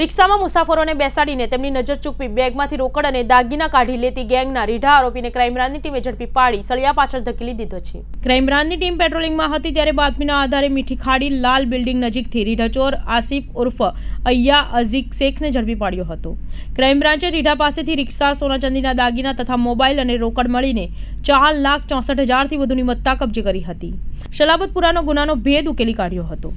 રિક્ષામાં મુસાફરોને બેસાડીને તેમની નજર ચૂકવી બેગમાંથી રોકડ અને દાગીના કાઢી લેતી ગેંગના રીઢા આરોપીને ક્રાઇમબ્રાન્ચની ટીમે ઝડપી પાડી સળિયા પાછળ ધકેલી દીધો છે ક્રાઇમબ્રાન્ચની ટીમ પેટ્રોલિંગમાં હતી ત્યારે બાતમીના આધારે મીઠી ખાડી લાલ બિલ્ડિંગ નજીકથી રીઢાચોર આસિફ ઉર્ફ અય્યા અઝીક શેખને ઝડપી પાડ્યો હતો ક્રાઇમબ્રાન્ચે રીઢા પાસેથી રિક્ષા સોના ચાંદીના દાગીના તથા મોબાઈલ અને રોકડ મળીને ચાર લાખ ચોસઠ હજારથી વધુની મત્તા કબજે કરી હતી શલાબતપુરાનો ગુનાનો ભેદ ઉકેલી કાઢ્યો હતો